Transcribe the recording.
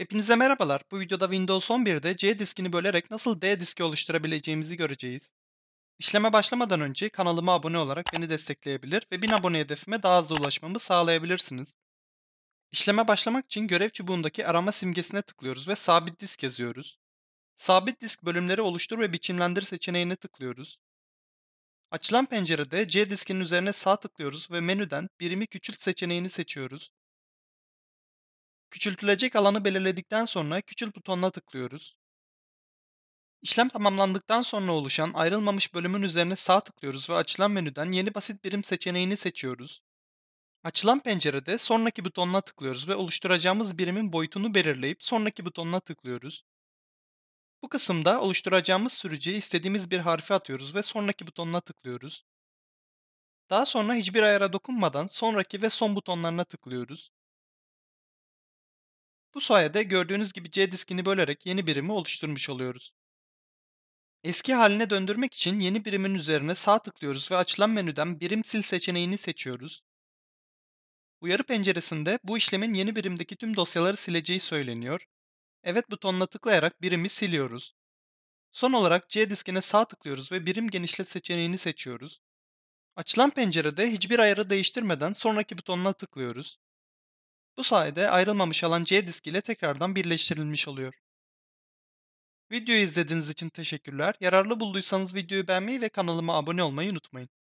Hepinize merhabalar. Bu videoda Windows 11'de C diskini bölerek nasıl D diski oluşturabileceğimizi göreceğiz. İşleme başlamadan önce kanalıma abone olarak beni destekleyebilir ve 1000 abone hedefime daha hızlı ulaşmamı sağlayabilirsiniz. İşleme başlamak için görev çubuğundaki arama simgesine tıklıyoruz ve sabit disk yazıyoruz. Sabit disk bölümleri oluştur ve biçimlendir seçeneğine tıklıyoruz. Açılan pencerede C diskinin üzerine sağ tıklıyoruz ve menüden birimi küçült seçeneğini seçiyoruz. Küçültülecek alanı belirledikten sonra küçült butonuna tıklıyoruz. İşlem tamamlandıktan sonra oluşan ayrılmamış bölümün üzerine sağ tıklıyoruz ve açılan menüden yeni basit birim seçeneğini seçiyoruz. Açılan pencerede sonraki butonuna tıklıyoruz ve oluşturacağımız birimin boyutunu belirleyip sonraki butonuna tıklıyoruz. Bu kısımda oluşturacağımız sürücüye istediğimiz bir harfi atıyoruz ve sonraki butonuna tıklıyoruz. Daha sonra hiçbir ayara dokunmadan sonraki ve son butonlarına tıklıyoruz. Bu sayede gördüğünüz gibi C diskini bölerek yeni birimi oluşturmuş oluyoruz. Eski haline döndürmek için yeni birimin üzerine sağ tıklıyoruz ve açılan menüden birim sil seçeneğini seçiyoruz. Uyarı penceresinde bu işlemin yeni birimdeki tüm dosyaları sileceği söyleniyor. Evet butonuna tıklayarak birimi siliyoruz. Son olarak C diskine sağ tıklıyoruz ve birim genişlet seçeneğini seçiyoruz. Açılan pencerede hiçbir ayarı değiştirmeden sonraki butonuna tıklıyoruz. Bu sayede ayrılmamış alan C disk ile tekrardan birleştirilmiş oluyor. Videoyu izlediğiniz için teşekkürler. Yararlı bulduysanız videoyu beğenmeyi ve kanalıma abone olmayı unutmayın.